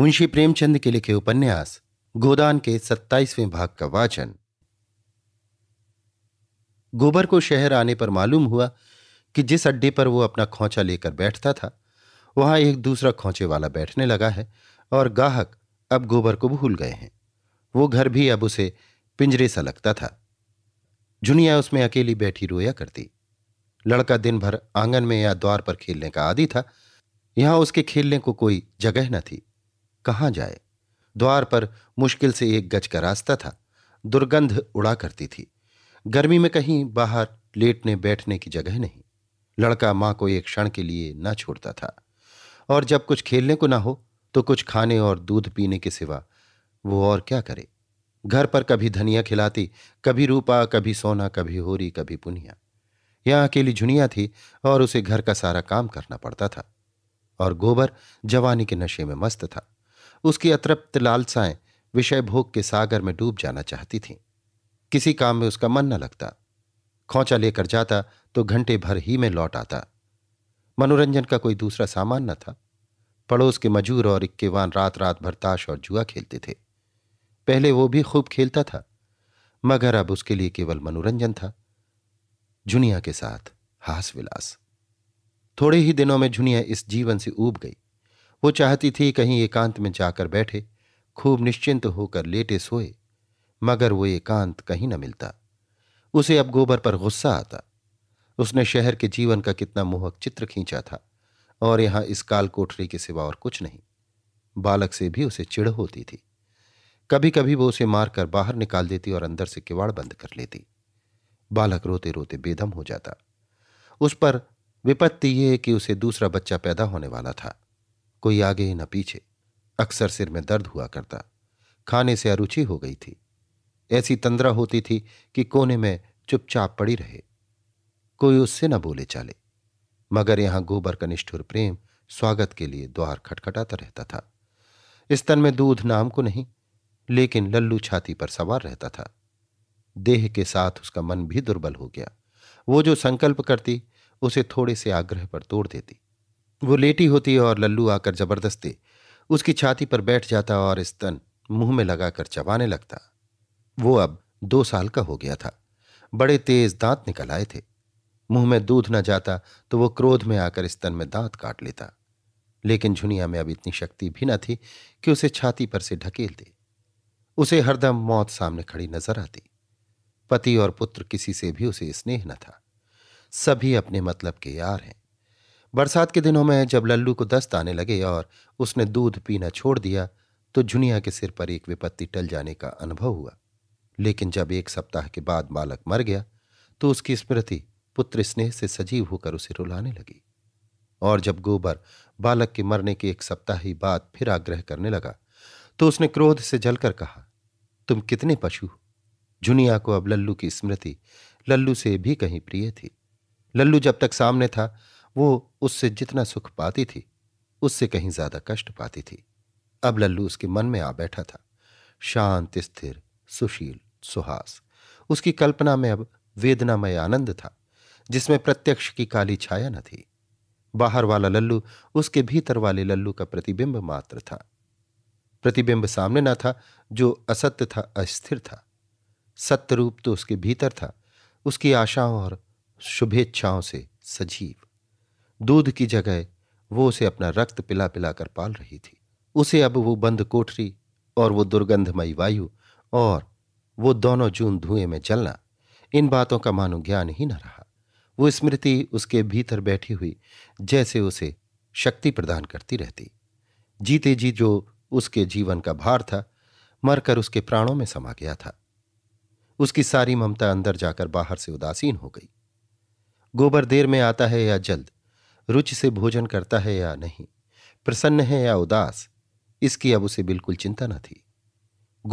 मुंशी प्रेमचंद के लिखे उपन्यास गोदान के सत्ताईसवें भाग का वाचन गोबर को शहर आने पर मालूम हुआ कि जिस अड्डे पर वो अपना खोचा लेकर बैठता था वहां एक दूसरा खोचे वाला बैठने लगा है और गाहक अब गोबर को भूल गए हैं वो घर भी अब उसे पिंजरे सा लगता था झुनिया उसमें अकेली बैठी रोया करती लड़का दिन भर आंगन में या द्वार पर खेलने का आदि था यहां उसके खेलने को कोई जगह न थी कहाँ जाए द्वार पर मुश्किल से एक गज का रास्ता था दुर्गंध उड़ा करती थी गर्मी में कहीं बाहर लेटने बैठने की जगह नहीं लड़का माँ को एक क्षण के लिए न छोड़ता था और जब कुछ खेलने को ना हो तो कुछ खाने और दूध पीने के सिवा वो और क्या करे घर पर कभी धनिया खिलाती कभी रूपा कभी सोना कभी होरी कभी पुनिया यहाँ अकेली झुनिया थी और उसे घर का सारा काम करना पड़ता था और गोबर जवानी के नशे में मस्त था उसकी अतृप्त लालसाएं विषय भोग के सागर में डूब जाना चाहती थीं किसी काम में उसका मन न लगता खोचा लेकर जाता तो घंटे भर ही में लौट आता मनोरंजन का कोई दूसरा सामान न था पड़ोस के मजूर और इक्केवान रात रात भर ताश और जुआ खेलते थे पहले वो भी खूब खेलता था मगर अब उसके लिए केवल मनोरंजन था झुनिया के साथ हास विलास थोड़े ही दिनों में झुनिया इस जीवन से ऊब गई वो चाहती थी कहीं एकांत में जाकर बैठे खूब निश्चिंत होकर लेटे सोए मगर वो एकांत कहीं न मिलता उसे अब गोबर पर गुस्सा आता उसने शहर के जीवन का कितना मोहक चित्र खींचा था और यहां इस काल कोठरी के सिवा और कुछ नहीं बालक से भी उसे चिढ़ होती थी कभी कभी वो उसे मारकर बाहर निकाल देती और अंदर से किवाड़ बंद कर लेती बालक रोते रोते बेदम हो जाता उस पर विपत्ति ये कि उसे दूसरा बच्चा पैदा होने वाला था कोई आगे न पीछे अक्सर सिर में दर्द हुआ करता खाने से अरुचि हो गई थी ऐसी तंद्रा होती थी कि कोने में चुपचाप पड़ी रहे कोई उससे न बोले चाले मगर यहां गोबर का निष्ठुर प्रेम स्वागत के लिए द्वार खटखटाता रहता था इस तन में दूध नाम को नहीं लेकिन लल्लू छाती पर सवार रहता था देह के साथ उसका मन भी दुर्बल हो गया वो जो संकल्प करती उसे थोड़े से आग्रह पर तोड़ देती वो लेटी होती और लल्लू आकर जबरदस्ती उसकी छाती पर बैठ जाता और स्तन मुंह में लगाकर चबाने लगता वो अब दो साल का हो गया था बड़े तेज दांत निकल आए थे मुंह में दूध न जाता तो वो क्रोध में आकर स्तन में दांत काट लेता लेकिन झुनिया में अब इतनी शक्ति भी न थी कि उसे छाती पर से ढकेल दे उसे हरदम मौत सामने खड़ी नजर आती पति और पुत्र किसी से भी उसे स्नेह न था सभी अपने मतलब के यार हैं बरसात के दिनों में जब लल्लू को दस्त आने लगे और उसने दूध पीना छोड़ दिया तो झुनिया के सिर पर एक विपत्ति टल जाने का अनुभव हुआ लेकिन जब एक सप्ताह के बाद बालक मर गया तो उसकी स्मृति पुत्र स्नेह से सजीव होकर उसे रुलाने लगी और जब गोबर बालक के मरने के एक सप्ताह ही बाद फिर आग्रह करने लगा तो उसने क्रोध से जलकर कहा तुम कितने पशु जुनिया को अब लल्लू की स्मृति लल्लू से भी कहीं प्रिय थी लल्लू जब तक सामने था वो उससे जितना सुख पाती थी उससे कहीं ज्यादा कष्ट पाती थी अब लल्लू उसके मन में आ बैठा था शांत स्थिर सुशील सुहास उसकी कल्पना में अब वेदनामय आनंद था जिसमें प्रत्यक्ष की काली छाया न थी बाहर वाला लल्लू उसके भीतर वाले लल्लू का प्रतिबिंब मात्र था प्रतिबिंब सामने न था जो असत्य था अस्थिर था सत्य रूप तो उसके भीतर था उसकी आशाओं और शुभेच्छाओं से सजीव दूध की जगह वो उसे अपना रक्त पिला पिला कर पाल रही थी उसे अब वो बंद कोठरी और वो दुर्गंधमयी वायु और वो दोनों जून धुएं में जलना इन बातों का मानो ज्ञान ही न रहा वो स्मृति उसके भीतर बैठी हुई जैसे उसे शक्ति प्रदान करती रहती जीते जी जो उसके जीवन का भार था मरकर उसके प्राणों में समा गया था उसकी सारी ममता अंदर जाकर बाहर से उदासीन हो गई गोबर देर में आता है या जल्द रुचि से भोजन करता है या नहीं प्रसन्न है या उदास इसकी अब उसे बिल्कुल चिंता न थी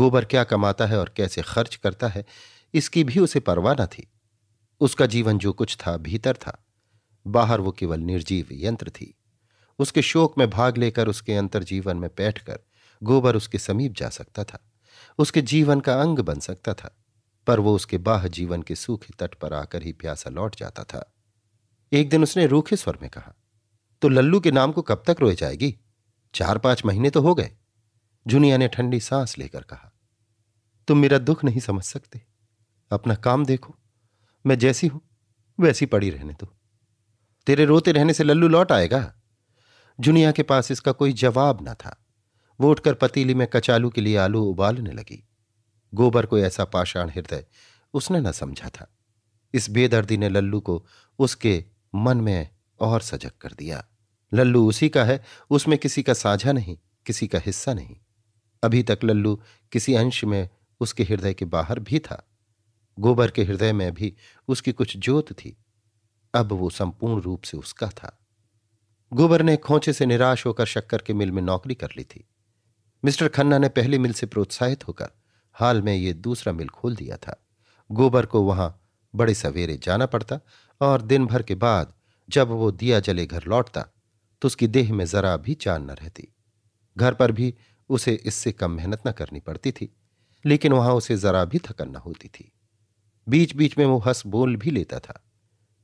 गोबर क्या कमाता है और कैसे खर्च करता है इसकी भी उसे परवाह न थी उसका जीवन जो कुछ था भीतर था बाहर वो केवल निर्जीव यंत्र थी उसके शोक में भाग लेकर उसके अंतर्जीवन में बैठकर गोबर उसके समीप जा सकता था उसके जीवन का अंग बन सकता था पर वो उसके बाह जीवन के सूखे तट पर आकर ही प्यासा लौट जाता था एक दिन उसने रूखे स्वर में कहा तो लल्लू के नाम को कब तक रोए जाएगी चार पांच महीने तो हो गए जुनिया ने ठंडी सांस लेकर कहा तुम मेरा दुख नहीं समझ सकते अपना काम देखो मैं जैसी हूं वैसी पड़ी रहने दो तेरे रोते रहने से लल्लू लौट आएगा जुनिया के पास इसका कोई जवाब ना था वो उठकर पतीली में कचालू के लिए आलू उबालने लगी गोबर को ऐसा पाषाण हृदय उसने न समझा था इस बेदर्दी ने लल्लू को उसके मन में और सजग कर दिया लल्लू उसी का है उसमें किसी का साझा नहीं किसी का हिस्सा नहीं अभी तक लल्लू किसी अंश में उसके हृदय के बाहर भी था गोबर के हृदय में भी उसकी कुछ ज्योत थी अब वो संपूर्ण रूप से उसका था गोबर ने खोचे से निराश होकर शक्कर के मिल में नौकरी कर ली थी मिस्टर खन्ना ने पहली मिल से प्रोत्साहित होकर हाल में ये दूसरा मिल खोल दिया था गोबर को वहां बड़े सवेरे जाना पड़ता और दिन भर के बाद जब वो दिया जले घर लौटता तो उसकी देह में जरा भी जान न रहती घर पर भी उसे इससे कम मेहनत न करनी पड़ती थी लेकिन वहां उसे जरा भी थकन न होती थी बीच बीच में वो हंस बोल भी लेता था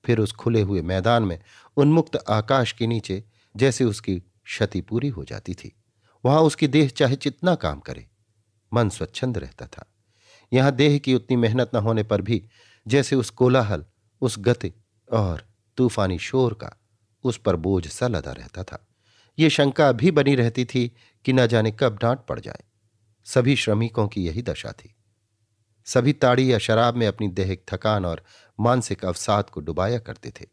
फिर उस खुले हुए मैदान में उन्मुक्त आकाश के नीचे जैसे उसकी क्षति पूरी हो जाती थी वहां उसकी देह चाहे जितना काम करे मन स्वच्छंद रहता था यहां देह की उतनी मेहनत न होने पर भी जैसे उस कोलाहल उस गति और तूफानी शोर का उस पर बोझ सा लदा रहता था ये शंका भी बनी रहती थी कि न जाने कब डांट पड़ जाए सभी श्रमिकों की यही दशा थी सभी ताड़ी या शराब में अपनी देहिक थकान और मानसिक अवसाद को डुबाया करते थे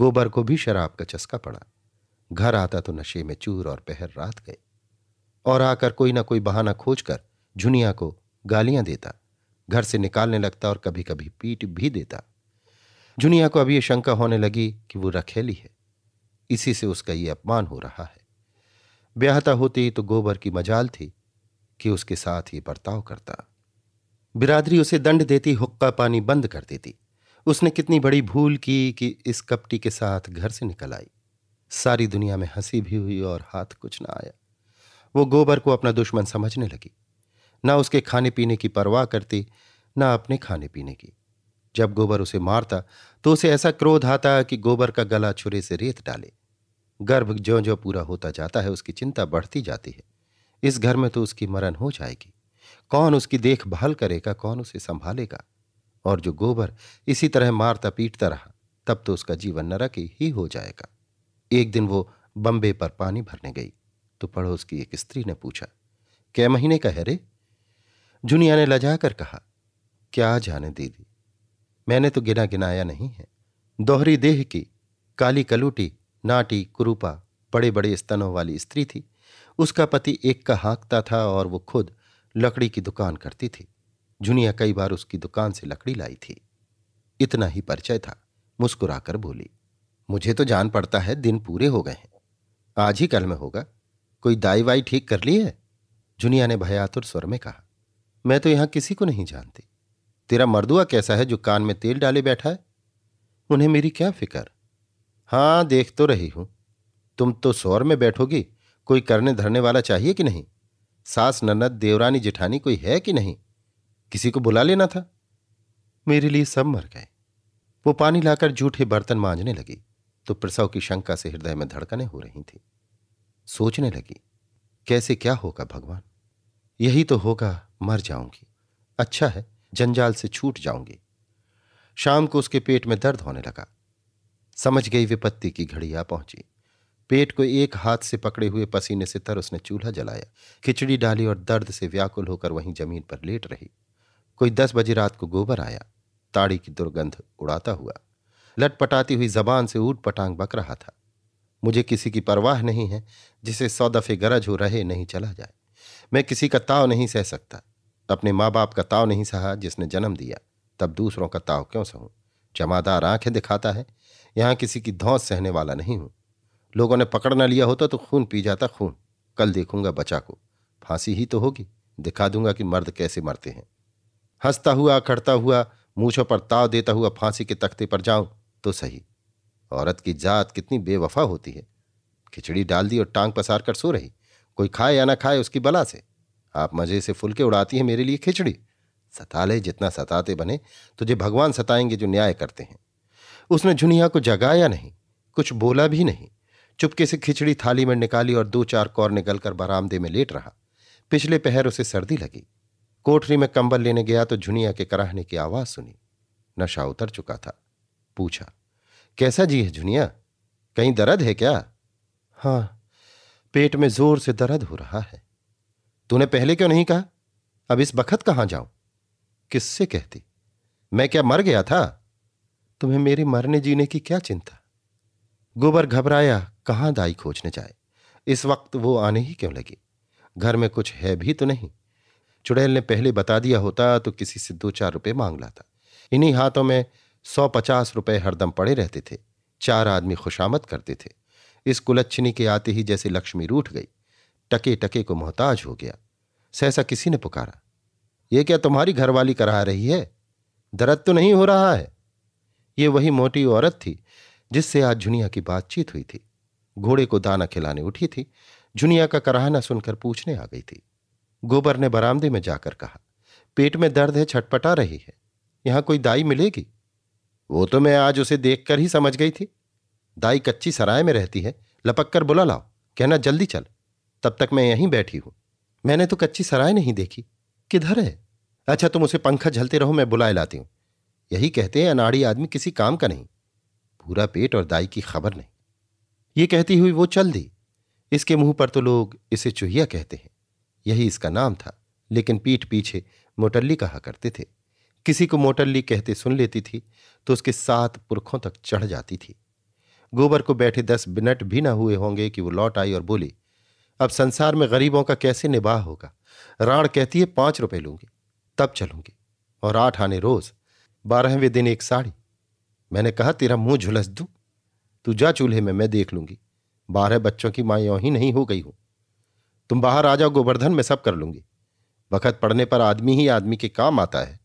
गोबर को भी शराब का चस्का पड़ा घर आता तो नशे में चूर और पहर रात गए और आकर कोई ना कोई बहाना खोजकर झुनिया को गालियां देता घर से निकालने लगता और कभी कभी पीट भी देता जुनिया को अब ये शंका होने लगी कि वो रखेली है इसी से उसका ये अपमान हो रहा है ब्याहता होती तो गोबर की मजाल थी कि उसके साथ ही बर्ताव करता बिरादरी उसे दंड देती हुक्का पानी बंद कर देती उसने कितनी बड़ी भूल की कि इस कपटी के साथ घर से निकल आई सारी दुनिया में हंसी भी हुई और हाथ कुछ ना आया वो गोबर को अपना दुश्मन समझने लगी ना उसके खाने पीने की परवाह करती ना अपने खाने पीने की जब गोबर उसे मारता तो उसे ऐसा क्रोध आता कि गोबर का गला छुरे से रेत डाले गर्भ ज्यो ज्यो पूरा होता जाता है उसकी चिंता बढ़ती जाती है इस घर में तो उसकी मरण हो जाएगी कौन उसकी देखभाल करेगा कौन उसे संभालेगा और जो गोबर इसी तरह मारता पीटता रहा तब तो उसका जीवन नरक ही हो जाएगा एक दिन वो बम्बे पर पानी भरने गई तो पड़ोस की एक स्त्री ने पूछा क्या महीने का है रे जुनिया ने लजाकर कहा क्या जाने दीदी मैंने तो गिना गिनाया नहीं है दोहरी देह की काली कलूटी नाटी कुरूपा बड़े बड़े स्तनों वाली स्त्री थी उसका पति एक का हाँकता था और वो खुद लकड़ी की दुकान करती थी जुनिया कई बार उसकी दुकान से लकड़ी लाई थी इतना ही परिचय था मुस्कुराकर बोली मुझे तो जान पड़ता है दिन पूरे हो गए हैं आज ही कल में होगा कोई दाई वाई ठीक कर ली है जुनिया ने भयातुर स्वर में कहा मैं तो यहां किसी को नहीं जानती तेरा मर्दुआ कैसा है जो कान में तेल डाले बैठा है उन्हें मेरी क्या फिक्र हाँ देख तो रही हूं तुम तो सौर में बैठोगी कोई करने धरने वाला चाहिए कि नहीं सास ननद देवरानी जिठानी कोई है कि नहीं किसी को बुला लेना था मेरे लिए सब मर गए वो पानी लाकर जूठे बर्तन मांजने लगी तो प्रसव की शंका से हृदय में धड़कने हो रही थी सोचने लगी कैसे क्या होगा भगवान यही तो होगा मर जाऊंगी अच्छा है जंजाल से छूट जाऊंगी शाम को उसके पेट में दर्द होने लगा समझ गई विपत्ति की घड़ी आ पहुंची पेट को एक हाथ से पकड़े हुए पसीने से तर उसने चूल्हा जलाया खिचड़ी डाली और दर्द से व्याकुल होकर वहीं जमीन पर लेट रही कोई दस बजे रात को गोबर आया ताड़ी की दुर्गंध उड़ाता हुआ लटपटाती हुई जबान से ऊट पटांग बक रहा था मुझे किसी की परवाह नहीं है जिसे सौ दफे गरज हो रहे नहीं चला जाए मैं किसी का ताव नहीं सह सकता अपने माँ बाप का ताव नहीं सहा जिसने जन्म दिया तब दूसरों का ताव क्यों सहूं चमादार आंखें दिखाता है यहाँ किसी की धौस सहने वाला नहीं हूं लोगों ने पकड़ ना लिया होता तो खून पी जाता खून कल देखूंगा बचा को फांसी ही तो होगी दिखा दूंगा कि मर्द कैसे मरते हैं हंसता हुआ खड़ता हुआ मूछों पर ताव देता हुआ फांसी के तख्ते पर जाऊं तो सही औरत की जात कितनी बेवफा होती है खिचड़ी डाल दी और टांग पसार कर सो रही कोई खाए या ना खाए उसकी बला से आप मज़े से फुलके उड़ाती हैं मेरे लिए खिचड़ी सता ले जितना सताते बने तुझे भगवान सताएंगे जो न्याय करते हैं उसने झुनिया को जगाया नहीं कुछ बोला भी नहीं चुपके से खिचड़ी थाली में निकाली और दो चार कौर निकलकर बरामदे में लेट रहा पिछले पहर उसे सर्दी लगी कोठरी में कंबल लेने गया तो झुनिया के कराहने की आवाज सुनी नशा उतर चुका था पूछा कैसा जी है झुनिया कहीं दर्द है क्या हाँ पेट में जोर से दर्द हो रहा है तूने पहले क्यों नहीं कहा अब इस बखत कहां जाऊं किससे कहती मैं क्या मर गया था तुम्हें मेरे मरने जीने की क्या चिंता गोबर घबराया कहां दाई खोजने जाए इस वक्त वो आने ही क्यों लगी घर में कुछ है भी तो नहीं चुड़ैल ने पहले बता दिया होता तो किसी से दो चार रुपये मांग लाता इन्हीं हाथों में सौ पचास रुपये हरदम पड़े रहते थे चार आदमी खुशामद करते थे इस कुलच्छनी के आते ही जैसे लक्ष्मी रूठ गई टके टके को मोहताज हो गया सहसा किसी ने पुकारा यह क्या तुम्हारी घरवाली करा रही है दर्द तो नहीं हो रहा है ये वही मोटी औरत थी जिससे आज झुनिया की बातचीत हुई थी घोड़े को दाना खिलाने उठी थी झुनिया का कराहना सुनकर पूछने आ गई थी गोबर ने बरामदे में जाकर कहा पेट में दर्द है छटपटा रही है यहां कोई दाई मिलेगी वो तो मैं आज उसे देखकर ही समझ गई थी दाई कच्ची सराय में रहती है लपक कर बुला लाओ कहना जल्दी चल तब तक मैं यहीं बैठी हूं मैंने तो कच्ची सराय नहीं देखी किधर है अच्छा तुम उसे पंखा झलते रहो मैं बुलाए लाती हूं यही कहते हैं अनाड़ी आदमी किसी काम का नहीं पूरा पेट और दाई की खबर नहीं ये कहती हुई वो चल दी इसके मुंह पर तो लोग इसे चूहिया कहते हैं यही इसका नाम था लेकिन पीठ पीछे मोटल्ली कहा करते थे किसी को मोटल्ली कहते सुन लेती थी तो उसके सात पुरखों तक चढ़ जाती थी गोबर को बैठे दस मिनट भी ना हुए होंगे कि वो लौट आई और बोली अब संसार में गरीबों का कैसे निबाह होगा राण कहती है पांच रुपए लूंगी तब चलूंगी और आठ आने रोज बारहवें दिन एक साड़ी मैंने कहा तेरा मुंह झुलस दू तू जा चूल्हे में मैं देख लूंगी बारह बच्चों की माँ ही नहीं हो गई हूं तुम बाहर आ जाओ गोवर्धन में सब कर लूंगी वक़्त पड़ने पर आदमी ही आदमी के काम आता है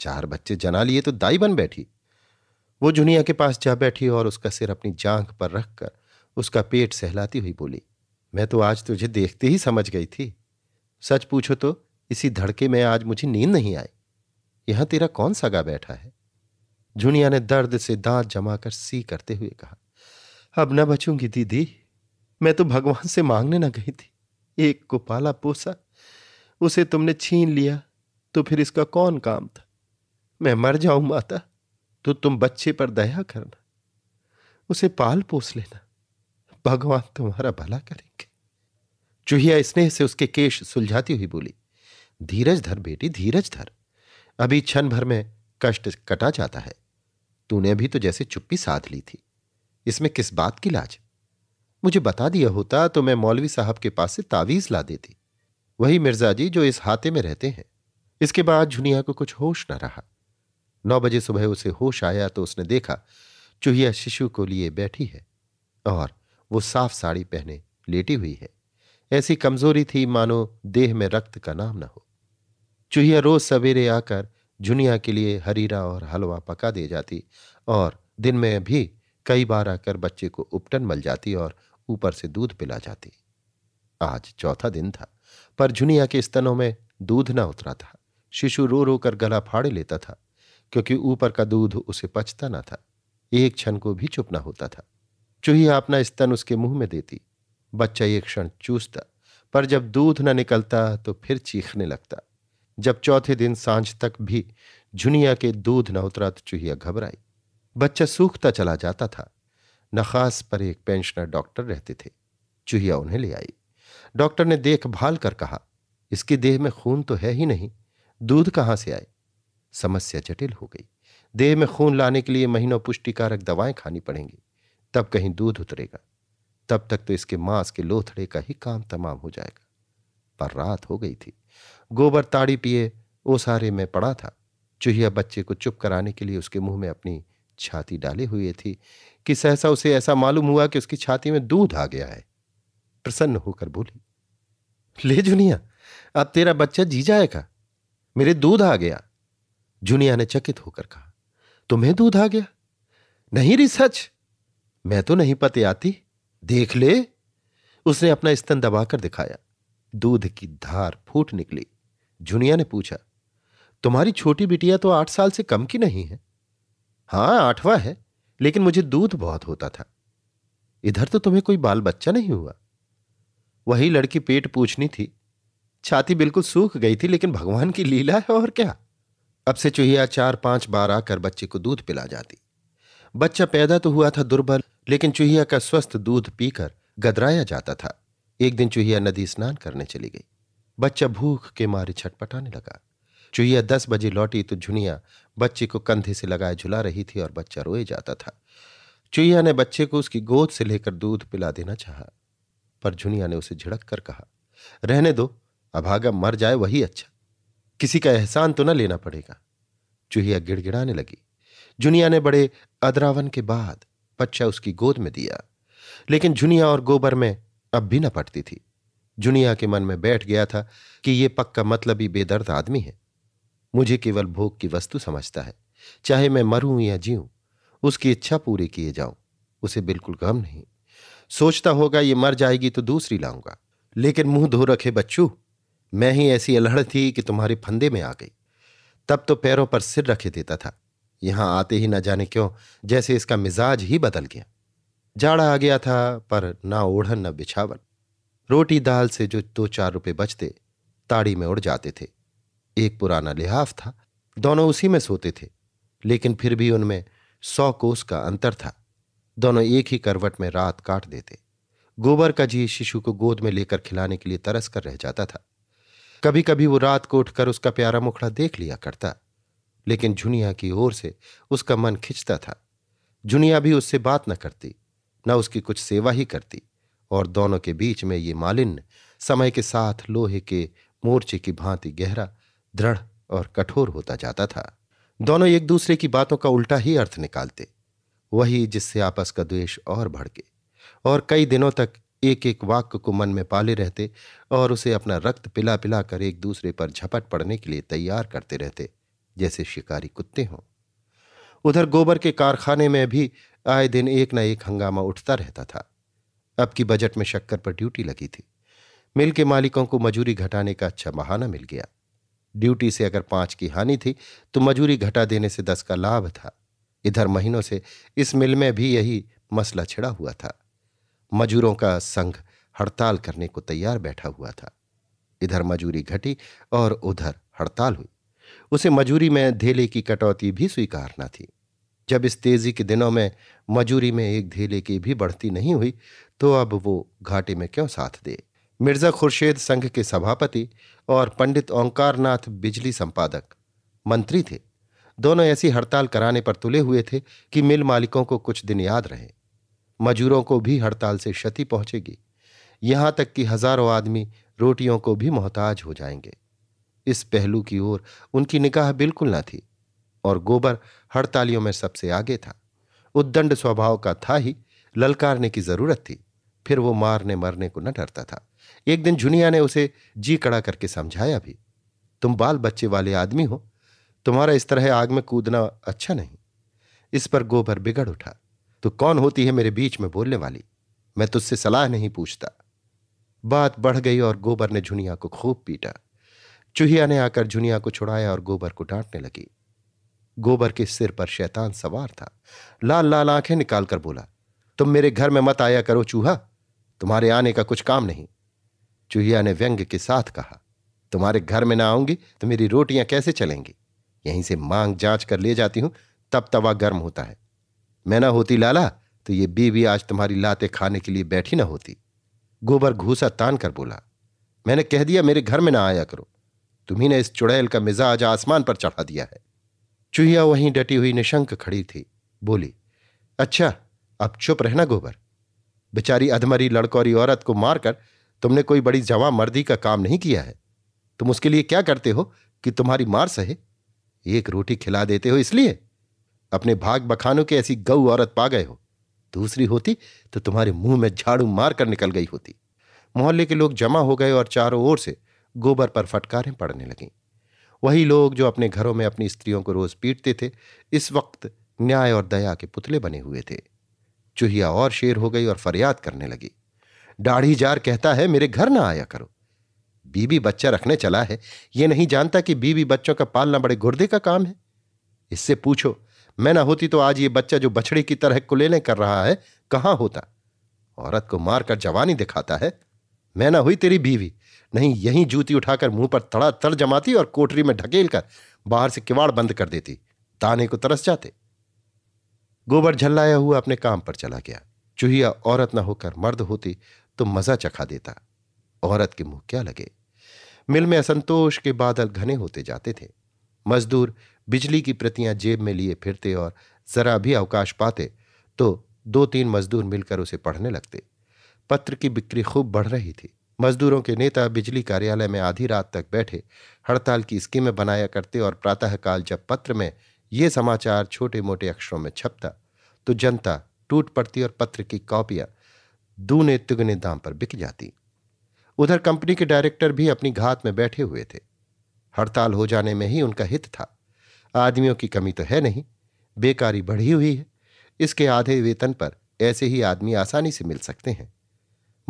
चार बच्चे जना लिए तो दाई बन बैठी वो जुनिया के पास जा बैठी और उसका सिर अपनी जांघ पर रखकर उसका पेट सहलाती हुई बोली मैं तो आज तुझे देखते ही समझ गई थी सच पूछो तो इसी धड़के में आज मुझे नींद नहीं आई यहां तेरा कौन सगा बैठा है झुनिया ने दर्द से दांत जमाकर सी करते हुए कहा अब न बचूंगी दीदी मैं तो भगवान से मांगने न गई थी एक को पाला पोसा उसे तुमने छीन लिया तो फिर इसका कौन काम था मैं मर जाऊं माता तो तुम बच्चे पर दया करना उसे पाल पोस लेना भगवान तुम्हारा भला करेंगे चूहिया स्नेह से उसके केश सुलझाती हुई बोली धीरज धर बेटी धीरज धर अभी क्षण भर में कष्ट कटा जाता है तूने अभी तो जैसे चुप्पी साध ली थी इसमें किस बात की लाज मुझे बता दिया होता तो मैं मौलवी साहब के पास से तावीज ला देती वही मिर्जा जी जो इस हाथे में रहते हैं इसके बाद झुनिया को कुछ होश न रहा नौ बजे सुबह उसे होश आया तो उसने देखा चूहिया शिशु को लिए बैठी है और वो साफ साड़ी पहने लेटी हुई है ऐसी कमजोरी थी मानो देह में रक्त का नाम न हो चूहिया रोज सवेरे आकर झुनिया के लिए हरीरा और हलवा पका दे जाती और दिन में भी कई बार आकर बच्चे को उपटन मल जाती और ऊपर से दूध पिला जाती आज चौथा दिन था पर झुनिया के स्तनों में दूध ना उतरा था शिशु रो रो कर गला फाड़े लेता था क्योंकि ऊपर का दूध उसे पचता ना था एक क्षण को भी चुप ना होता था चूहिया अपना स्तन उसके मुंह में देती बच्चा ये क्षण चूसता पर जब दूध न निकलता तो फिर चीखने लगता जब चौथे दिन सांझ तक भी झुनिया के दूध न उतरा तो चूहिया घबराई बच्चा सूखता चला जाता था नखास पर एक पेंशनर डॉक्टर रहते थे चूहिया उन्हें ले आई डॉक्टर ने देखभाल कर कहा इसके देह में खून तो है ही नहीं दूध कहाँ से आए समस्या जटिल हो गई देह में खून लाने के लिए महीनों पुष्टिकारक दवाएं खानी पड़ेंगी तब कहीं दूध उतरेगा तब तक तो इसके मांस के लोथड़े का ही काम तमाम हो जाएगा पर रात हो गई थी गोबर ताड़ी पिए ओसारे में पड़ा था चूहिया बच्चे को चुप कराने के लिए उसके मुंह में अपनी छाती डाले हुए थी कि सहसा उसे ऐसा मालूम हुआ कि उसकी छाती में दूध आ गया है प्रसन्न होकर बोली ले जुनिया अब तेरा बच्चा जी जाएगा मेरे दूध आ गया जुनिया ने चकित होकर कहा तुम्हें दूध आ गया नहीं री सच मैं तो नहीं पते आती देख ले उसने अपना स्तन दबाकर दिखाया दूध की धार फूट निकली जुनिया ने पूछा तुम्हारी छोटी बिटिया तो आठ साल से कम की नहीं है हाँ आठवा है लेकिन मुझे दूध बहुत होता था इधर तो तुम्हें कोई बाल बच्चा नहीं हुआ वही लड़की पेट पूछनी थी छाती बिल्कुल सूख गई थी लेकिन भगवान की लीला है और क्या अब से चूहिया चार पांच बार आकर बच्चे को दूध पिला जाती बच्चा पैदा तो हुआ था दुर्बल लेकिन चूहिया का स्वस्थ दूध पीकर गदराया जाता था एक दिन चूहिया नदी स्नान करने चली गई बच्चा भूख के मारे छटपटाने लगा चूहिया दस बजे लौटी तो झुनिया बच्चे को कंधे से लगाए झुला रही थी और बच्चा रोए जाता था चूहिया ने बच्चे को उसकी गोद से लेकर दूध पिला देना चाहा पर झुनिया ने उसे झिड़क कर कहा रहने दो अभागा मर जाए वही अच्छा किसी का एहसान तो न लेना पड़ेगा चूहिया गिड़गिड़ाने लगी जुनिया ने बड़े अदरावन के बाद बच्चा उसकी गोद में दिया लेकिन जुनिया और गोबर में अब भी न पटती थी जुनिया के मन में बैठ गया था कि यह पक्का मतलबी बेदर्द आदमी है मुझे केवल भोग की वस्तु समझता है चाहे मैं मरूं या जीऊं उसकी इच्छा पूरी किए जाऊं उसे बिल्कुल गम नहीं सोचता होगा ये मर जाएगी तो दूसरी लाऊंगा लेकिन मुंह धो रखे बच्चू मैं ही ऐसी अलहड़ थी कि तुम्हारे फंदे में आ गई तब तो पैरों पर सिर रखे देता था यहां आते ही न जाने क्यों जैसे इसका मिजाज ही बदल गया जाड़ा आ गया था पर ना ओढ़न न बिछावन रोटी दाल से जो दो चार रुपए बचते ताड़ी में उड़ जाते थे एक पुराना लिहाफ था दोनों उसी में सोते थे लेकिन फिर भी उनमें सौ कोस का अंतर था दोनों एक ही करवट में रात काट देते गोबर का जी शिशु को गोद में लेकर खिलाने के लिए तरस कर रह जाता था कभी कभी वो रात को उठकर उसका प्यारा मुखड़ा देख लिया करता लेकिन झुनिया की ओर से उसका मन खिंचता था झुनिया भी उससे बात न करती न उसकी कुछ सेवा ही करती और दोनों के बीच में ये मालिन्य समय के साथ लोहे के मोर्चे की भांति गहरा दृढ़ और कठोर होता जाता था दोनों एक दूसरे की बातों का उल्टा ही अर्थ निकालते वही जिससे आपस का द्वेष और भड़के और कई दिनों तक एक एक वाक्य को मन में पाले रहते और उसे अपना रक्त पिला पिला कर एक दूसरे पर झपट पड़ने के लिए तैयार करते रहते जैसे शिकारी कुत्ते हों उधर गोबर के कारखाने में भी आए दिन एक न एक हंगामा उठता रहता था अब की बजट में शक्कर पर ड्यूटी लगी थी मिल के मालिकों को मजूरी घटाने का अच्छा बहाना मिल गया ड्यूटी से अगर पांच की हानि थी तो मजूरी घटा देने से दस का लाभ था इधर महीनों से इस मिल में भी यही मसला छिड़ा हुआ था मजूरों का संघ हड़ताल करने को तैयार बैठा हुआ था इधर मजूरी घटी और उधर हड़ताल हुई उसे मजूरी में धेले की कटौती भी स्वीकार न थी जब इस तेजी के दिनों में मजूरी में एक धेले की भी बढ़ती नहीं हुई तो अब वो घाटे में क्यों साथ दे मिर्ज़ा खुर्शेद संघ के सभापति और पंडित ओंकारनाथ बिजली संपादक मंत्री थे दोनों ऐसी हड़ताल कराने पर तुले हुए थे कि मिल मालिकों को कुछ दिन याद रहे मजूरों को भी हड़ताल से क्षति पहुंचेगी यहां तक कि हजारों आदमी रोटियों को भी मोहताज हो जाएंगे इस पहलू की ओर उनकी निगाह बिल्कुल न थी और गोबर हड़तालियों में सबसे आगे था उद्दंड स्वभाव का था ही ललकारने की जरूरत थी फिर वो मारने मरने को न डरता था एक दिन जुनिया ने उसे जी कड़ा करके समझाया भी तुम बाल बच्चे वाले आदमी हो तुम्हारा इस तरह आग में कूदना अच्छा नहीं इस पर गोबर बिगड़ उठा तो कौन होती है मेरे बीच में बोलने वाली मैं तुझसे सलाह नहीं पूछता बात बढ़ गई और गोबर ने झुनिया को खूब पीटा चूहिया ने आकर झुनिया को छुड़ाया और गोबर को डांटने लगी गोबर के सिर पर शैतान सवार था लाल लाल आंखें निकालकर बोला तुम मेरे घर में मत आया करो चूहा तुम्हारे आने का कुछ काम नहीं चूहिया ने व्यंग के साथ कहा तुम्हारे घर में ना आऊंगी तो मेरी रोटियां कैसे चलेंगी यहीं से मांग जांच कर ले जाती हूं तब तवा गर्म होता है मैं ना होती लाला तो ये बीवी आज तुम्हारी लाते खाने के लिए बैठी ना होती गोबर घूसा तान कर बोला मैंने कह दिया मेरे घर में ना आया करो तुम्ही ने इस चुड़ैल का मिजाज आसमान पर चढ़ा दिया है चूहिया वहीं डटी हुई निशंक खड़ी थी बोली अच्छा अब चुप रहना गोबर बेचारी अधमरी लड़कौरी औरत को मारकर तुमने कोई बड़ी जवा मर्दी का काम नहीं किया है तुम उसके लिए क्या करते हो कि तुम्हारी मार सहे एक रोटी खिला देते हो इसलिए अपने भाग बखानों के ऐसी गऊ औरत पा गए हो दूसरी होती तो तुम्हारे मुंह में झाड़ू मार कर निकल गई होती मोहल्ले के लोग जमा हो गए और चारों ओर से गोबर पर फटकारें पड़ने लगीं वही लोग जो अपने घरों में अपनी स्त्रियों को रोज पीटते थे इस वक्त न्याय और दया के पुतले बने हुए थे चूहिया और शेर हो गई और फरियाद करने लगी दाढ़ी जार कहता है मेरे घर ना आया करो बीबी बच्चा रखने चला है ये नहीं जानता कि बीबी बच्चों का पालना बड़े गुर्दे का काम है इससे पूछो मैं ना होती तो आज ये बच्चा जो बछड़ी की तरह कुलेले कर रहा है कहाँ होता औरत को मारकर जवानी दिखाता है मैं ना हुई तेरी बीवी नहीं यही जूती उठाकर मुंह पर तड़ा तड़ जमाती और कोठरी में ढकेल कर बाहर से किवाड़ बंद कर देती ताने को तरस जाते गोबर झल्लाया हुआ अपने काम पर चला गया चूहिया औरत न होकर मर्द होती तो मजा चखा देता औरत के मुंह क्या लगे मिल में असंतोष के बादल घने होते जाते थे मजदूर बिजली की प्रतियां जेब में लिए फिरते और जरा भी अवकाश पाते तो दो तीन मजदूर मिलकर उसे पढ़ने लगते पत्र की बिक्री खूब बढ़ रही थी मजदूरों के नेता बिजली कार्यालय में आधी रात तक बैठे हड़ताल की स्कीमें बनाया करते और प्रातःकाल जब पत्र में ये समाचार छोटे मोटे अक्षरों में छपता तो जनता टूट पड़ती और पत्र की कॉपियां दूने तिगने दाम पर बिक जाती उधर कंपनी के डायरेक्टर भी अपनी घात में बैठे हुए थे हड़ताल हो जाने में ही उनका हित था आदमियों की कमी तो है नहीं बेकारी बढ़ी हुई है इसके आधे वेतन पर ऐसे ही आदमी आसानी से मिल सकते हैं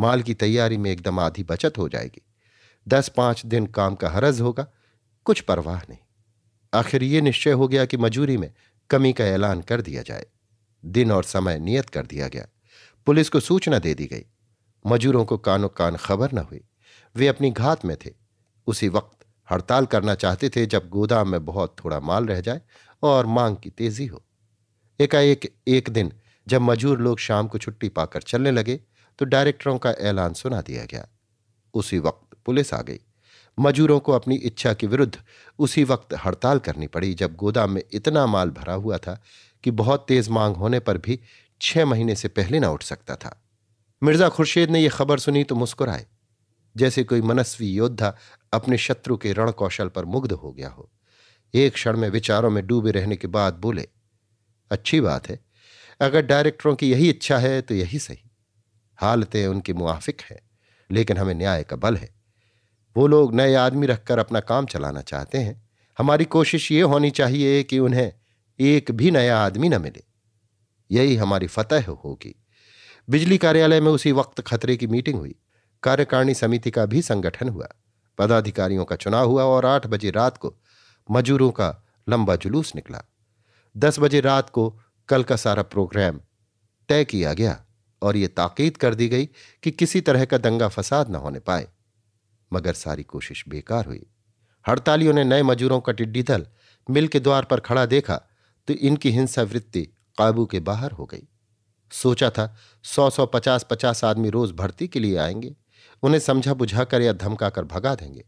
माल की तैयारी में एकदम आधी बचत हो जाएगी दस पांच दिन काम का हरज होगा कुछ परवाह नहीं आखिर ये निश्चय हो गया कि मजूरी में कमी का ऐलान कर दिया जाए दिन और समय नियत कर दिया गया पुलिस को सूचना दे दी गई मजूरों को कानो कान खबर न हुई वे अपनी घात में थे उसी वक्त हड़ताल करना चाहते थे जब गोदाम में बहुत थोड़ा माल रह जाए और मांग की तेजी हो एकाएक एक दिन जब मजूर लोग शाम को छुट्टी पाकर चलने लगे तो डायरेक्टरों का ऐलान सुना दिया गया उसी वक्त पुलिस आ गई मजूरों को अपनी इच्छा के विरुद्ध उसी वक्त हड़ताल करनी पड़ी जब गोदाम में इतना माल भरा हुआ था कि बहुत तेज मांग होने पर भी छह महीने से पहले ना उठ सकता था मिर्जा खुर्शीद ने यह खबर सुनी तो मुस्कुराए जैसे कोई मनस्वी योद्धा अपने शत्रु के रण कौशल पर मुग्ध हो गया हो एक क्षण में विचारों में डूबे रहने के बाद बोले अच्छी बात है अगर डायरेक्टरों की यही इच्छा है तो यही सही हालतें उनकी मुआफिक हैं लेकिन हमें न्याय का बल है वो लोग नए आदमी रखकर अपना काम चलाना चाहते हैं हमारी कोशिश ये होनी चाहिए कि उन्हें एक भी नया आदमी न मिले यही हमारी फतह होगी बिजली कार्यालय में उसी वक्त खतरे की मीटिंग हुई कार्यकारिणी समिति का भी संगठन हुआ पदाधिकारियों का चुनाव हुआ और आठ बजे रात को मजूरों का लंबा जुलूस निकला दस बजे रात को कल का सारा प्रोग्राम तय किया गया और ये ताकीद कर दी गई कि किसी तरह का दंगा फसाद न होने पाए मगर सारी कोशिश बेकार हुई हड़तालियों ने नए मजूरों का टिड्डी दल मिल के द्वार पर खड़ा देखा तो इनकी हिंसा वृत्ति काबू के बाहर हो गई सोचा था सौ सौ पचास पचास आदमी रोज भर्ती के लिए आएंगे उन्हें समझा बुझाकर या धमकाकर भगा देंगे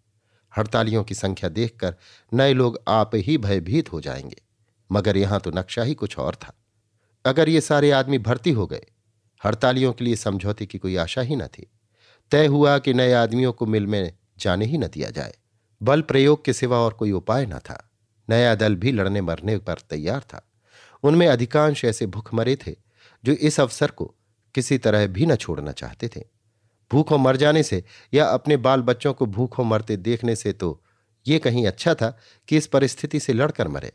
हड़तालियों की संख्या देखकर नए लोग आप ही भयभीत हो जाएंगे मगर यहां तो नक्शा ही कुछ और था अगर ये सारे आदमी भर्ती हो गए हड़तालियों के लिए समझौते की कोई आशा ही न थी तय हुआ कि नए आदमियों को मिल में जाने ही न दिया जाए बल प्रयोग के सिवा और कोई उपाय न था नया दल भी लड़ने मरने पर तैयार था उनमें अधिकांश ऐसे भूखमरे थे जो इस अवसर को किसी तरह भी न छोड़ना चाहते थे भूखों मर जाने से या अपने बाल बच्चों को भूखों मरते देखने से तो ये कहीं अच्छा था कि इस परिस्थिति से लड़कर मरे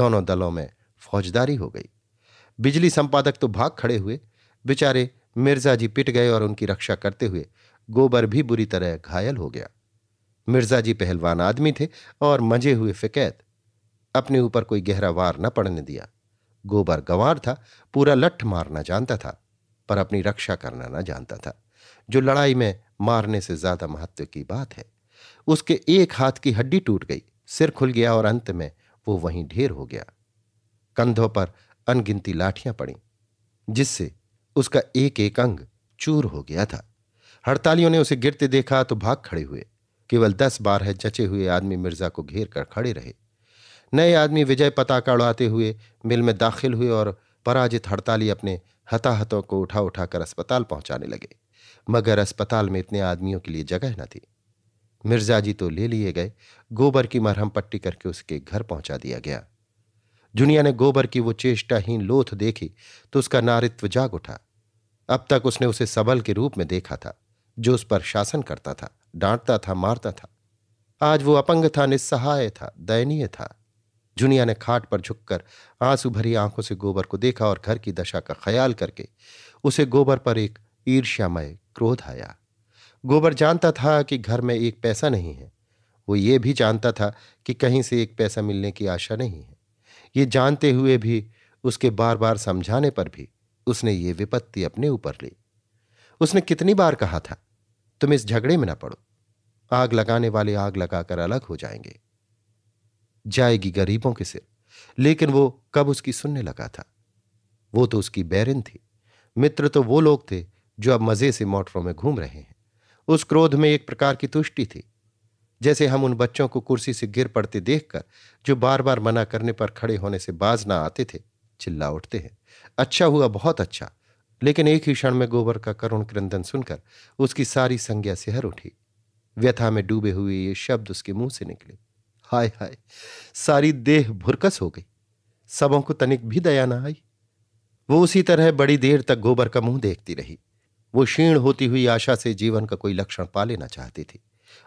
दोनों दलों में फौजदारी हो गई बिजली संपादक तो भाग खड़े हुए बेचारे मिर्जा जी पिट गए और उनकी रक्षा करते हुए गोबर भी बुरी तरह घायल हो गया मिर्जा जी पहलवान आदमी थे और मजे हुए फिकैत अपने ऊपर कोई गहरा वार न पड़ने दिया गोबर गंवार था पूरा लठ मारना जानता था पर अपनी रक्षा करना न जानता था जो लड़ाई में मारने से ज्यादा महत्व की बात है उसके एक हाथ की हड्डी टूट गई सिर खुल गया और अंत में वो वहीं ढेर हो गया कंधों पर अनगिनती लाठियां पड़ी जिससे उसका एक एक अंग चूर हो गया था हड़तालियों ने उसे गिरते देखा तो भाग खड़े हुए केवल दस बार है जचे हुए आदमी मिर्जा को घेर कर खड़े रहे नए आदमी विजय पताका उड़ाते हुए मिल में दाखिल हुए और पराजित हड़ताली अपने हताहतों को उठा उठाकर अस्पताल पहुंचाने लगे मगर अस्पताल में इतने आदमियों के लिए जगह न थी मिर्जा जी तो ले लिए गए गोबर की मरहम पट्टी करके उसके घर पहुंचा दिया गया जुनिया ने गोबर की वो चेष्टाहीन लोथ देखी तो उसका नारित्व जाग उठा अब तक उसने उसे सबल के रूप में देखा था जो उस पर शासन करता था डांटता था मारता था आज वो अपंग था निस्सहाय था दयनीय था जुनिया ने खाट पर झुककर आंसू भरी आंखों से गोबर को देखा और घर की दशा का ख्याल करके उसे गोबर पर एक ईर्ष्यामय क्रोध आया गोबर जानता था कि घर में एक पैसा नहीं है वो ये भी जानता था कि कहीं से एक पैसा मिलने की आशा नहीं है ये जानते हुए भी उसके बार बार समझाने पर भी उसने ये विपत्ति अपने ऊपर ली उसने कितनी बार कहा था तुम इस झगड़े में ना पड़ो आग लगाने वाले आग लगाकर अलग हो जाएंगे जाएगी गरीबों के सिर लेकिन वो कब उसकी सुनने लगा था वो तो उसकी बैरिन थी मित्र तो वो लोग थे जो अब मजे से मोटरों में घूम रहे हैं उस क्रोध में एक प्रकार की तुष्टि थी जैसे हम उन बच्चों को कुर्सी से गिर पड़ते देखकर जो बार बार मना करने पर खड़े होने से बाज ना आते थे चिल्ला उठते हैं अच्छा हुआ बहुत अच्छा लेकिन एक ही क्षण में गोबर का करुण क्रंदन सुनकर उसकी सारी संज्ञा सिहर उठी व्यथा में डूबे हुए ये शब्द उसके मुंह से निकले हाय हाय सारी देह भुरकस हो गई सबों को तनिक भी दया ना आई वो उसी तरह बड़ी देर तक गोबर का मुंह देखती रही वो क्षीण होती हुई आशा से जीवन का कोई लक्षण पा लेना चाहती थी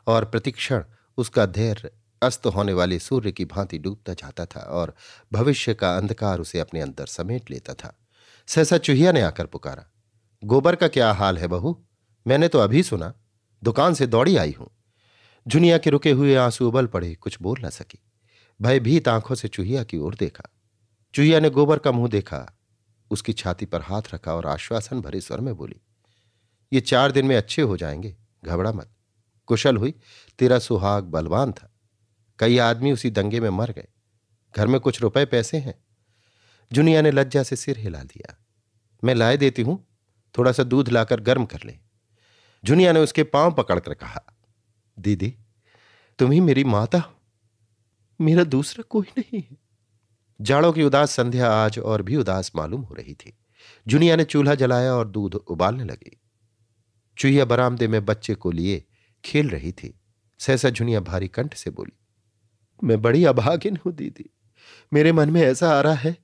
और प्रतिक्षण उसका धैर्य अस्त होने वाले सूर्य की भांति डूबता जाता था और भविष्य का अंधकार उसे अपने अंदर समेट लेता था सहसा चूहिया ने आकर पुकारा गोबर का क्या हाल है बहू मैंने तो अभी सुना दुकान से दौड़ी आई हूं झुनिया के रुके हुए आंसू उबल पड़े कुछ बोल न सकी भयभीत आंखों से चूहिया की ओर देखा चूहिया ने गोबर का मुंह देखा उसकी छाती पर हाथ रखा और आश्वासन भरे स्वर में बोली ये चार दिन में अच्छे हो जाएंगे घबरा मत कुशल हुई तेरा सुहाग बलवान था कई आदमी उसी दंगे में मर गए घर में कुछ रुपए पैसे हैं जुनिया ने लज्जा से सिर हिला दिया मैं लाए देती हूं थोड़ा सा दूध लाकर गर्म कर ले जुनिया ने उसके पांव पकड़कर कहा दीदी तुम ही मेरी माता हो मेरा दूसरा कोई नहीं है जाड़ों की उदास संध्या आज और भी उदास मालूम हो रही थी जुनिया ने चूल्हा जलाया और दूध उबालने लगी चूहिया बरामदे में बच्चे को लिए खेल रही थी सहसा जुनिया भारी कंठ से बोली मैं बड़ी अभागिन हूं दीदी मेरे मन में ऐसा आ रहा है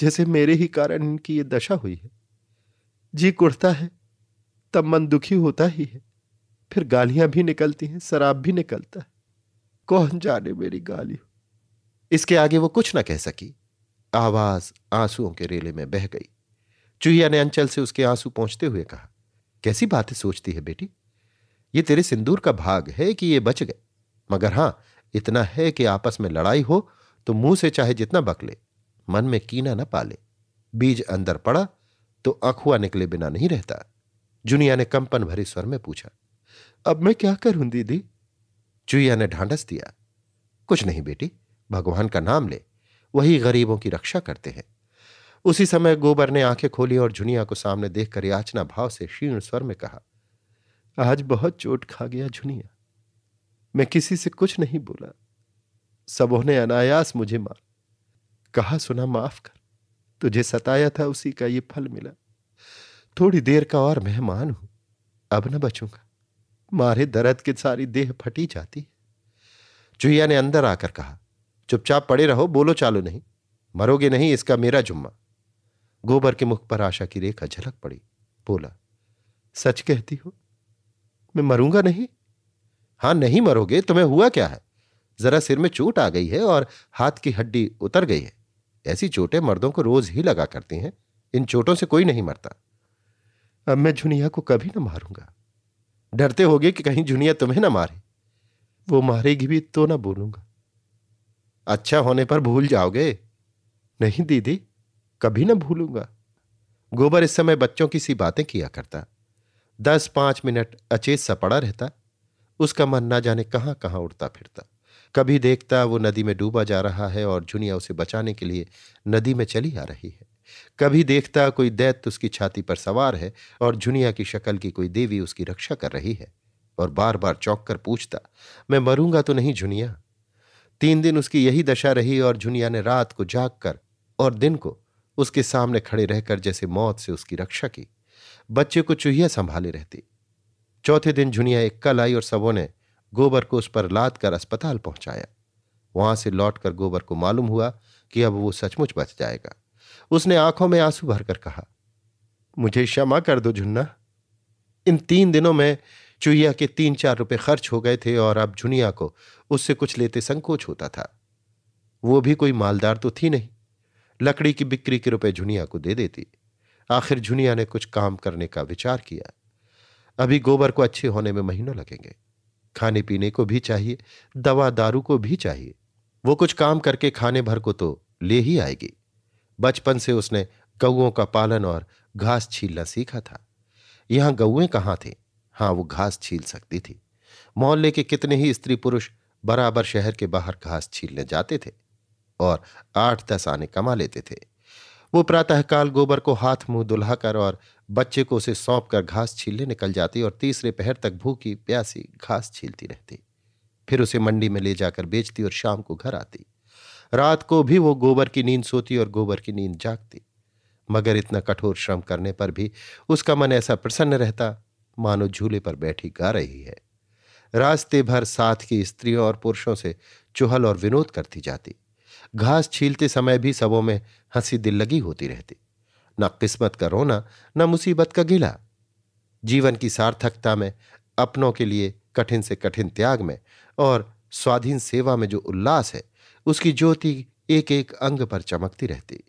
जैसे मेरे ही कारण इनकी ये दशा हुई है जी कुड़ता है तब मन दुखी होता ही है फिर गालियां भी निकलती हैं शराब भी निकलता है कौन जाने मेरी गाली इसके आगे वो कुछ ना कह सकी आवाज आंसुओं के रेले में बह गई चूहिया ने अंचल से उसके आंसू पहुंचते हुए कहा कैसी बातें सोचती है बेटी ये तेरे सिंदूर का भाग है कि ये बच गए मगर हां इतना है कि आपस में लड़ाई हो तो मुंह से चाहे जितना बकले मन में कीना न पाले बीज अंदर पड़ा तो अखुआ निकले बिना नहीं रहता जुनिया ने कंपन भरी स्वर में पूछा अब मैं क्या करूं दीदी चुईया ने ढांढस दिया कुछ नहीं बेटी भगवान का नाम ले वही गरीबों की रक्षा करते हैं उसी समय गोबर ने आंखें खोली और झुनिया को सामने देखकर याचना भाव से क्षीण स्वर में कहा आज बहुत चोट खा गया झुनिया मैं किसी से कुछ नहीं बोला सबों ने अनायास मुझे मार कहा सुना माफ कर तुझे सताया था उसी का ये फल मिला थोड़ी देर का और मेहमान हूं अब न बचूंगा मारे दर्द की सारी देह फटी जाती है चुहिया ने अंदर आकर कहा चुपचाप पड़े रहो बोलो चालो नहीं मरोगे नहीं इसका मेरा जुम्मा गोबर के मुख पर आशा की रेखा झलक पड़ी बोला सच कहती हो मैं मरूंगा नहीं हाँ नहीं मरोगे तुम्हें हुआ क्या है जरा सिर में चोट आ गई है और हाथ की हड्डी उतर गई है ऐसी चोटें मर्दों को रोज ही लगा करती हैं इन चोटों से कोई नहीं मरता अब मैं झुनिया को कभी ना मारूंगा डरते होगे कि कहीं झुनिया तुम्हें ना मारे वो मारेगी भी तो ना बोलूंगा अच्छा होने पर भूल जाओगे नहीं दीदी कभी ना भूलूंगा गोबर इस समय बच्चों की सी बातें किया करता दस पांच मिनट अचेत सा पड़ा रहता उसका मन ना जाने कहाँ कहाँ उड़ता फिरता कभी देखता वो नदी में डूबा जा रहा है और झुनिया उसे बचाने के लिए नदी में चली आ रही है कभी देखता कोई दैत्य उसकी छाती पर सवार है और झुनिया की शक्ल की कोई देवी उसकी रक्षा कर रही है और बार बार चौंक कर पूछता मैं मरूंगा तो नहीं झुनिया तीन दिन उसकी यही दशा रही और झुनिया ने रात को जाग कर और दिन को उसके सामने खड़े रहकर जैसे मौत से उसकी रक्षा की बच्चे को चूहिया संभाले रहती चौथे दिन झुनिया इक्का लाई और सबों ने गोबर को उस पर लाद कर अस्पताल पहुंचाया वहां से लौटकर गोबर को मालूम हुआ कि अब वो सचमुच बच जाएगा उसने आंखों में आंसू भरकर कहा मुझे क्षमा कर दो झुन्ना इन तीन दिनों में चुहिया के तीन चार रुपए खर्च हो गए थे और अब झुनिया को उससे कुछ लेते संकोच होता था वो भी कोई मालदार तो थी नहीं लकड़ी की बिक्री के रुपए झुनिया को दे देती आखिर झुनिया ने कुछ काम करने का विचार किया अभी गोबर को अच्छे होने में महीनों लगेंगे खाने पीने को भी चाहिए दवा दारू को भी चाहिए वो कुछ काम करके खाने भर को तो ले ही आएगी बचपन से उसने गऊओं का पालन और घास छीलना सीखा था यहां गऊएं कहाँ थे हाँ वो घास छील सकती थी मोहल्ले के कितने ही स्त्री पुरुष बराबर शहर के बाहर घास छीलने जाते थे और आठ दस आने कमा लेते थे वो प्रातःकाल गोबर को हाथ मुंह दुल्हाकर और बच्चे को उसे सौंप कर घास छीलने निकल जाती और तीसरे पहर तक भूखी प्यासी घास छीलती रहती फिर उसे मंडी में ले जाकर बेचती और शाम को घर आती रात को भी वो गोबर की नींद सोती और गोबर की नींद जागती मगर इतना कठोर श्रम करने पर भी उसका मन ऐसा प्रसन्न रहता मानो झूले पर बैठी गा रही है रास्ते भर साथ की स्त्रियों और पुरुषों से चुहल और विनोद करती जाती घास छीलते समय भी सबों में हंसी दिल लगी होती रहती ना किस्मत का रोना न मुसीबत का गिला जीवन की सार्थकता में अपनों के लिए कठिन से कठिन त्याग में और स्वाधीन सेवा में जो उल्लास है उसकी ज्योति एक एक अंग पर चमकती रहती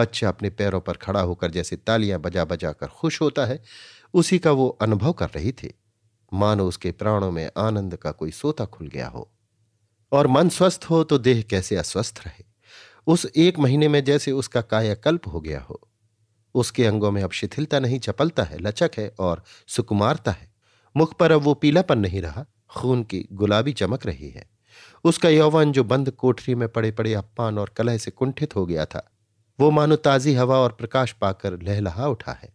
बच्चा अपने पैरों पर खड़ा होकर जैसे तालियां बजा बजा कर खुश होता है उसी का वो अनुभव कर रही थी मानो उसके प्राणों में आनंद का कोई सोता खुल गया हो और मन स्वस्थ हो तो देह कैसे अस्वस्थ रहे उस एक महीने में जैसे उसका कायाकल्प हो गया हो उसके अंगों में अब शिथिलता नहीं चपलता है लचक है और सुकुमारता है मुख पर अब वो पीलापन नहीं रहा खून की गुलाबी चमक रही है उसका यौवन जो बंद कोठरी में पड़े पड़े अपमान और कलह से कुंठित हो गया था वो मानो ताजी हवा और प्रकाश पाकर लहलहा उठा है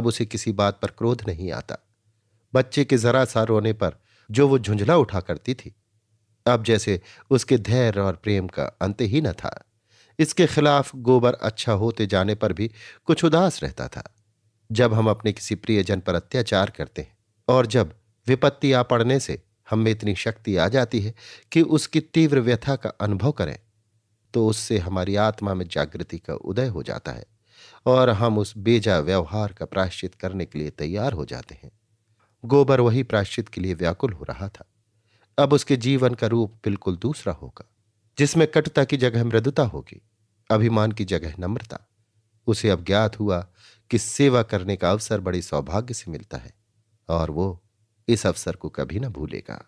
अब उसे किसी बात पर क्रोध नहीं आता बच्चे के जरा सा रोने पर जो वो झुंझला उठा करती थी अब जैसे उसके धैर्य और प्रेम का अंत ही न था इसके खिलाफ गोबर अच्छा होते जाने पर भी कुछ उदास रहता था जब हम अपने किसी प्रियजन पर अत्याचार करते हैं और जब विपत्ति आ पड़ने से हम में इतनी शक्ति आ जाती है कि उसकी तीव्र व्यथा का अनुभव करें तो उससे हमारी आत्मा में जागृति का उदय हो जाता है और हम उस बेजा व्यवहार का प्रायश्चित करने के लिए तैयार हो जाते हैं गोबर वही प्रायश्चित के लिए व्याकुल हो रहा था अब उसके जीवन का रूप बिल्कुल दूसरा होगा जिसमें कटुता की जगह मृदुता होगी अभिमान की जगह नम्रता उसे अब ज्ञात हुआ कि सेवा करने का अवसर बड़े सौभाग्य से मिलता है और वो इस अवसर को कभी ना भूलेगा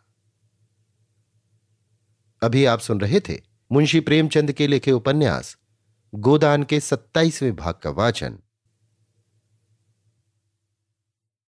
अभी आप सुन रहे थे मुंशी प्रेमचंद के लिखे उपन्यास गोदान के सत्ताईसवें भाग का वाचन